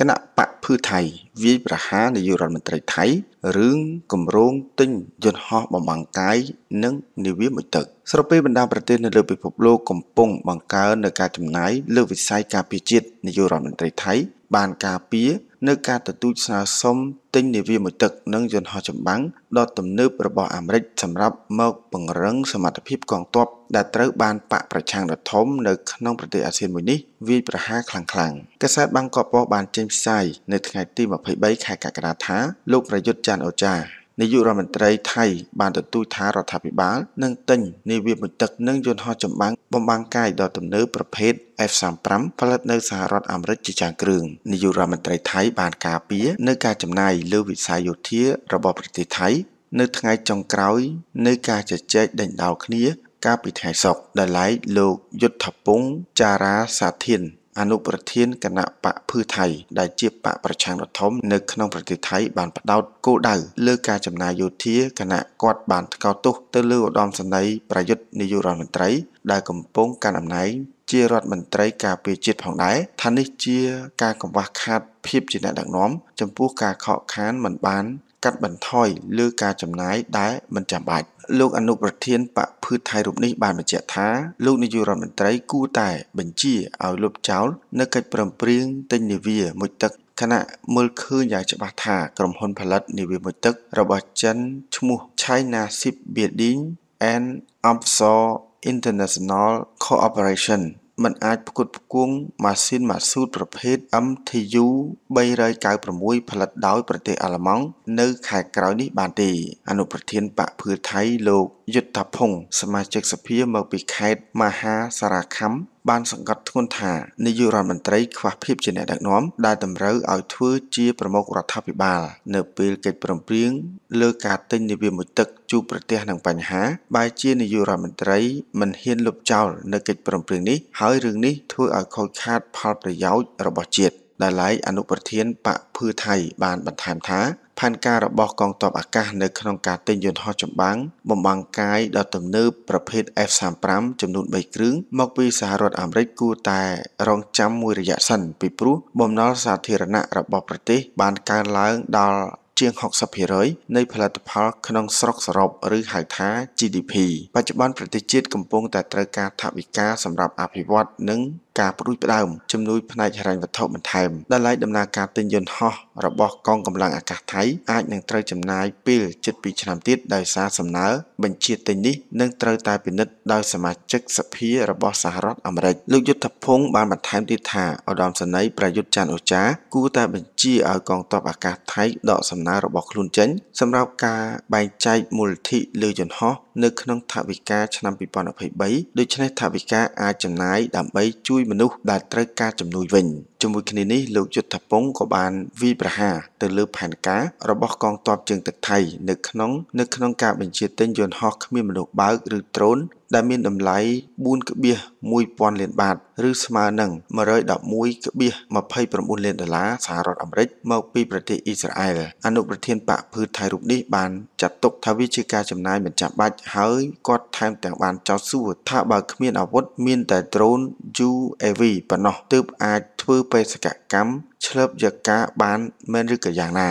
គណៈបកភឺថៃវាយប្រហារនាយករដ្ឋមន្ត្រីថៃរឿងគម្រោងទិញ យន្តហោះបំបាំងកាយ និងនាវាមួយទឹកស្របពេលបណ្ដាប្រទេសនៅលើពិភពលោកកំពុងបង្កើននៅការចំណាយលើវិស័យការពារជាតិនាយករដ្ឋមន្ត្រីថៃ បានការពារនៅការទទូចស្នើសុំទិញនាវាមួយទឹក និងយន្តហោះចម្បាំងដ៏ទំនើបរបស់អាមេរិកសម្រាប់មកពង្រឹងសមត្ថភាពកងទ័ពដែលត្រូវបានបកប្រឆាំងដ៏ធំនៅក្នុងប្រទេសអាស៊ានមួយនេះវាយប្រហារខ្លាំងៗកាសែតបាងកកប៉ុស្តិ៍បានចេញផ្សាយនៅថ្ងៃទី23ខែកក្កដាថាលោកប្រយុទ្ធច័ន្ទអូចានាយករដ្ឋមន្ត្រីថៃបានទទូចថារដ្ឋាភិបាលនឹងទិញនាវាមួយទឹកនិងយន្តហោះចម្បាំងបំបាំងកាយដ៏ទំនើបប្រភេទ F35 ផលិតនៅសហរដ្ឋអាមេរិកជាច្រើនគ្រឿងនាយករដ្ឋមន្ត្រីថៃបានការពារនៅការចំណាយលើវិស័យយោធារបស់ប្រទេសថៃនៅថ្ងៃចុងក្រោយនៃការជជែកដេញដោលគ្នាកាលពីថ្ងៃសុក្រដែលឡែកលោកយុទ្ធភពងចារាសាធានអនុប្រធានគណៈបកភឺថៃដែលជាបកប្រឆាំងដ៏ធំនៅក្នុងប្រទេសថៃបានបដោតគោលដៅលើការចំណាយយោធាគណៈគាត់បានថ្កោលទោសទៅលើឧត្តមសេនីយ៍ប្រយុទ្ធនាយករដ្ឋមន្ត្រីដែលកំពុងកាន់អំណាចជារដ្ឋមន្ត្រីការពារជាតិផងដែរថានេះជាការកង្វះខាតភាពជាអ្នកដឹកនាំចំពោះការខកខានមិនបានកាត់បន្ថយលើការចំណាយដែលមិនចាំបាច់លោកអនុប្រធានបកភឺថៃរូបនេះបានបញ្ជាក់ថាលោកនាយករដ្ឋមន្ត្រីគួរតែ បញ្ជាឲ្យលុបចោលនៅកិច្ចប្រឹងប្រែងទិញនាវាមួយទឹកគណៈមើលឃើញយ៉ាងច្បាស់ថាក្រុមហ៊ុនផលិត នាវាមួយទឹករបស់ចិនឈ្មោះ China Shipbuilding and Offshore International Cooperation មិនអាចផ្គត់ផ្គង់ម៉ាស៊ីនម៉ាស៊ូតប្រភេទ MTU 396ផលិតដោយប្រទេសអាល្លឺម៉ង់នៅខែក្រោយនេះបានទេ អនុប្រធានបកភឿថៃលោកយុទ្ធភុងសមាជិកសភាមកពីខេត្តមហាសារខាំបានសង្កត់ធ្ងន់ថានាយករដ្ឋមន្ត្រីខ្វះភាពជាអ្នកដឹកនាំ ដែលតម្រូវឲ្យធ្វើជាប្រមុខរដ្ឋាភិបាល នៅពេលកិច្ចប្រឹងប្រែងលើការទិញនាវាមួយទឹកជួបប្រទះនឹងបញ្ហាបែជានាយករដ្ឋមន្ត្រីមិនហ៊ានលុបចោលនៅកិច្ចប្រឹងប្រែងនេះហើយរឿងនេះធ្វើឲ្យខូចខាតផលប្រយោជន៍របស់ជាតិដែលឡែកអនុប្រធានបកភឿថៃបានបន្ថែមថានការរបស់កងទ័ពអាកាសនៅក្នុងការទិញយន្តហោះចម្បាំងបំបាំងកាយដ៏ទំនើបប្រភេទ F35 ចំនួន3គ្រឿងមកពីសហរដ្ឋអាមេរិកគួរតែរងចាំមួយរយៈសិន ពីព្រោះបំណុលសាធារណៈរបស់ប្រទេសបានកើនឡើងដល់ជាង60%នៃផលិតផលក្នុងស្រុកសរុបឬហៅថា GDP បច្ចុប្បន្នប្រទេសជាតិកំពុងតែត្រូវការថវិកាសម្រាប់អភិវឌ្ឍនិងការផ្ដួចផ្ដើមជំនួយផ្នែកហិរញ្ញវត្ថុបន្ថែមដែលឡែកដំណើរការទិញយន្តហោះរបស់កងកម្លាំងអាកាសថៃអាចនឹងត្រូវចំណាយពេលជិត2ឆ្នាំទៀតដោយសារសំណើបញ្ជាទិញនេះនឹងត្រូវតែពិនិត្យដោយសមាជិកសភារបស់សហរដ្ឋអាមេរិកលោកយុទ្ធភង្គបានបន្ថែមទៀតថាឧត្តមសេនីយ៍ប្រយុទ្ធច័ន្ទអូចាគួរតែបញ្ជាឲ្យកងទ័ពអាកាសថៃដកសំណើរបស់ខ្លួនចេញសម្រាប់ការបែងចែកមូលធិលើយន្តហោះនៅក្នុងថវិកាឆ្នាំ2023ដូច្នេះថវិកាអាចចំណាយដើម្បីជួយមនុស្សដែលត្រូវការជំនួយវិញជាមួយគ្នានេះលោកយុទ្ធពង្សក៏បានវិប្រហារទៅលើផែនការរបស់កងទ័ពជើងទឹកថៃនៅក្នុងនៅក្នុងការបញ្ជាទិញយន្តហោះគ្មានមនុស្សបើកឬដ្រូនដែលមានតម្លៃ4.1000លានបាតឬស្មើនឹង111.29លានដុល្លារសហរដ្ឋអាមេរិកមកពីប្រទេសអ៊ីស្រាអែលអនុប្រធានបកភឿថៃរូបនេះបានចាត់ទុកថាវាជាការចំណាយមិនចាំបាច់ហើយគាត់ថែមទាំងបានចោទសួរថា បើ គ្មានអាវុធមានតែដ្រូន UAV ប៉ុណ្ណោះទើបអាចធ្វើបេសកកម្មឆ្លើបយកការបានមែនឬក៏យ៉ាងណា